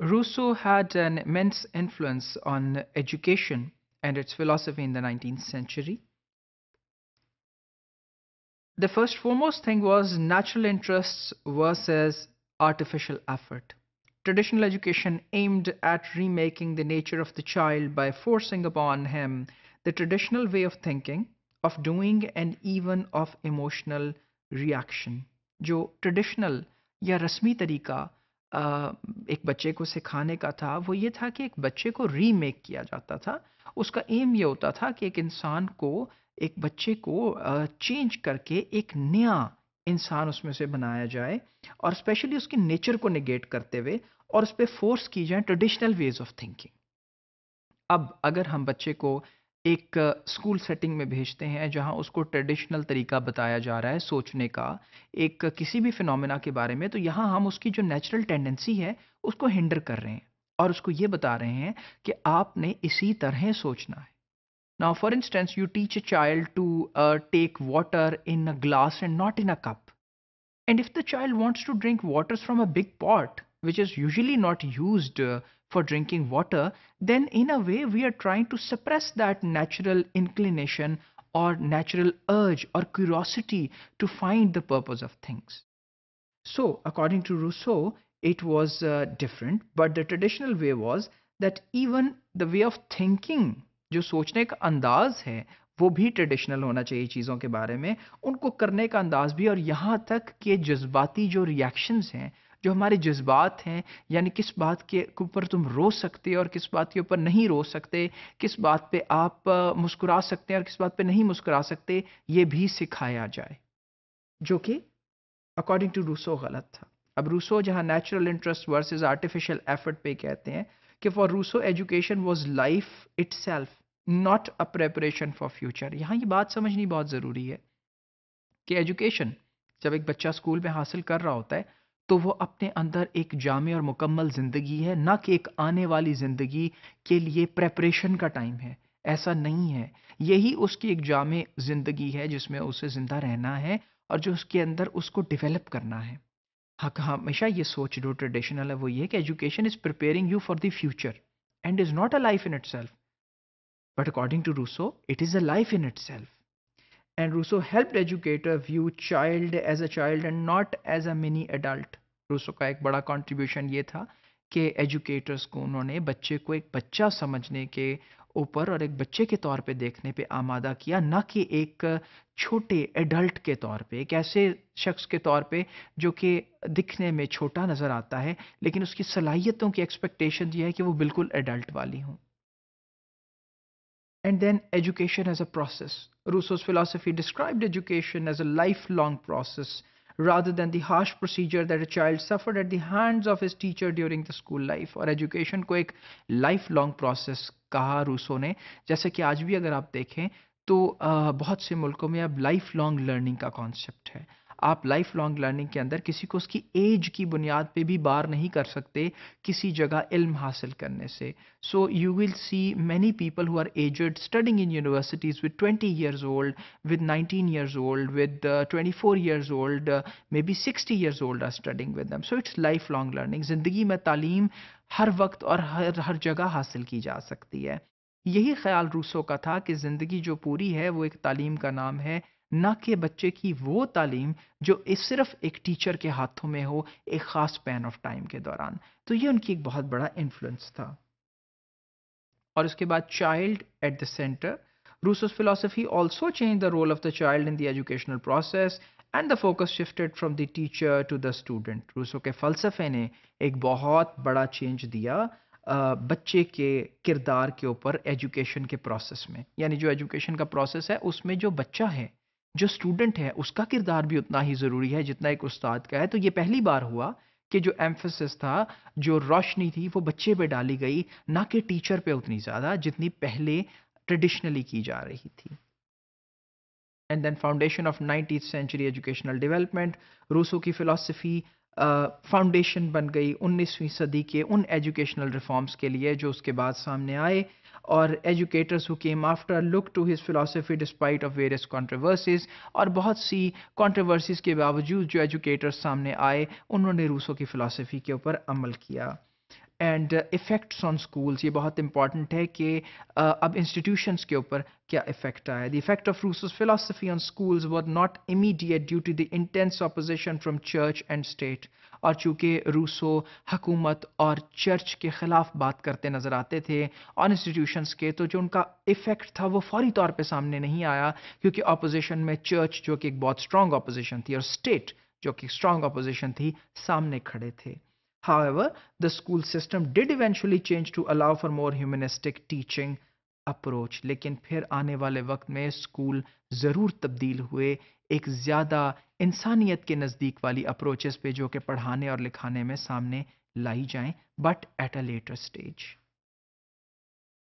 Rousseau had an immense influence on education and its philosophy in the 19th century. The first foremost thing was natural interests versus artificial effort. Traditional education aimed at remaking the nature of the child by forcing upon him the traditional way of thinking, of doing, and even of emotional reaction. Jo traditional ya rasmi tarika. एक बच्चे को सिखाने का था, वो ये था कि एक बच्चे को रीमेक किया जाता था। उसका एम ये होता था कि एक इंसान को एक बच्चे को चेंज करके एक नया इंसान उसमें से बनाया जाए और स्पेशली उसकी नेचर को निगेट करते हुए और उस पर फ़ोर्स की जाए ट्रेडिशनल वेज़ ऑफ़ थिंकिंग। अब अगर हम बच्चे को एक स्कूल सेटिंग में भेजते हैं जहां उसको ट्रेडिशनल तरीका बताया जा रहा है सोचने का एक किसी भी फिनोमेना के बारे में तो यहाँ हम उसकी जो नेचुरल टेंडेंसी है उसको हिंडर कर रहे हैं और उसको ये बता रहे हैं कि आपने इसी तरह सोचना है now for instance you teach a child to take water in a glass and not in a cup and if the child wants to drink water from a big pot which is usually not used uh, for drinking water, then in a way we are trying to suppress that natural inclination or natural urge or curiosity to find the purpose of things. So, according to Rousseau, it was uh, different, but the traditional way was that even the way of thinking, जो सोचने का अंदाज है वो भी traditional होना चाहिए चीज़ों के बारे में उनको करने का अंदाज भी और यहाँ तक कि जज्बाती जो reactions हैं जो हमारे जज्बात हैं यानी किस बात के ऊपर तुम रो सकते हो और किस बात के ऊपर नहीं रो सकते किस बात पे आप मुस्कुरा सकते हैं और किस बात पे नहीं मुस्कुरा सकते ये भी सिखाया जाए जो कि अकॉर्डिंग टू रूसो गलत था अब रूसो जहाँ natural interest versus artificial effort पे कहते हैं कि for Rousseau education was life itself not a preparation for future यहाँ ये बात समझनी बहुत ज़रूरी है कि एजुकेशन जब एक बच्चा स्कूल में हासिल कर रहा होता है तो वो अपने अंदर एक जाम और मुकम्मल ज़िंदगी है ना कि एक आने वाली ज़िंदगी के लिए प्रेपरेशन का टाइम है ऐसा नहीं है यही उसकी एक जाम ज़िंदगी है जिसमें उसे ज़िंदा रहना है और जो उसके अंदर उसको डिवेलप करना है हक हाँ, हाँ, हमेशा ये सोच जो ट्रेडिशनल है वो ये कि education is preparing you for the future and is not a life in itself but according to Rousseau it is a life in itself and Rousseau helped educator view child as a child and not as a mini adult. Rousseau का एक बड़ा contribution ये था कि educators को उन्होंने बच्चे को एक बच्चा समझने के ऊपर और एक बच्चे के तौर पे देखने पे आमादा किया ना कि एक छोटे एडल्ट के तौर पे एक ऐसे शख्स के तौर पे जो कि दिखने में छोटा नज़र आता है लेकिन उसकी सलाहियतों की एक्सपेक्टेशन ये है कि वो बिल्कुल एडल्ट वाली हों and then education as a process. Rousseau's philosophy described education as a lifelong process rather than the harsh procedure that a child suffered at the hands of his teacher during the school life or education ko ek lifelong process kaha Rousseau ne jaise ki aaj bhi agar aap देखें to बहुत से मुल्कों में अब lifelong learning का concept है आप life lifelong learning के अंदर किसी को उसकी एज की बुनियाद पे भी बार नहीं कर सकते किसी जगह इल्म हासिल करने से so you will see many people who are aged studying in universities with twenty years old with nineteen years old with twenty four years old maybe sixty years old are studying with them so it's lifelong learning ज़िंदगी में तालीम हर वक्त और हर हर जगह हासिल की जा सकती है यही ख्याल रूसों का था कि ज़िंदगी जो पूरी है वो एक तालीम का नाम है ना कि बच्चे की वो तालीम जो सिर्फ एक टीचर के हाथों में हो एक ख़ास पैन ऑफ टाइम के दौरान तो ये उनकी एक बहुत बड़ा इन्फ्लुएंस था और उसके बाद child at the centre Rousseau's philosophy also change the role of the child in the educational process and the focus shifted from the teacher to the student Rousseau के फलसफे ने एक बहुत बड़ा चेंज दिया बच्चे के किरदार के ऊपर एजुकेशन के प्रोसेस में यानी जो एजुकेशन का प्रोसेस है उसमें जो बच्चा है जो स्टूडेंट है उसका किरदार भी उतना ही ज़रूरी है जितना एक उस्ताद का है तो ये पहली बार हुआ कि जो एम्फोसिस था जो रोशनी थी वो बच्चे पे डाली गई ना कि टीचर पे उतनी ज़्यादा जितनी पहले ट्रेडिशनली की जा रही थी and then foundation of nineteenth century educational development Rousseau की फ़िलासफ़ी फाउंडेशन बन गई 19वीं सदी के उन एजुकेशनल रिफॉर्म्स के लिए जो उसके बाद सामने आए और educators who came after look to his philosophy despite of various controversies और बहुत सी कॉन्ट्रोवर्सीज के बावजूद जो एजुकेटर्स सामने आए उन्होंने रूसों की फ़िलासफ़ी के ऊपर अमल किया एंड इफ़ेक्ट्स ऑन स्कूल्स ये बहुत इंपॉर्टेंट है कि uh, अब इंस्टीट्यूशंस के ऊपर क्या इफेक्ट आया the effect of Rousseau's philosophy on schools was not immediate due to the intense opposition from church and state और चूँकि रूसो हकूमत और चर्च के ख़िलाफ़ बात करते नज़र आते थे और इंस्टीट्यूशंस के तो जो उनका इफ़ेक्ट था वो फौरी तौर पर सामने नहीं आया क्योंकि ऑपोजिशन में चर्च जो कि एक बहुत स्ट्रॉन्ग ऑपोजिशन थी और स्टेट जो कि स्ट्रॉन्ग ऑपोजिशन थी सामने खड़े थे However, the school system did eventually change to allow for more humanistic teaching approach लेकिन फिर आने वाले वक्त में स्कूल ज़रूर तब्दील हुए एक ज़्यादा इंसानियत के नज़दीक वाली अप्रोचेस पे जो कि पढ़ाने और लिखाने में सामने लाई जाएं but at a later stage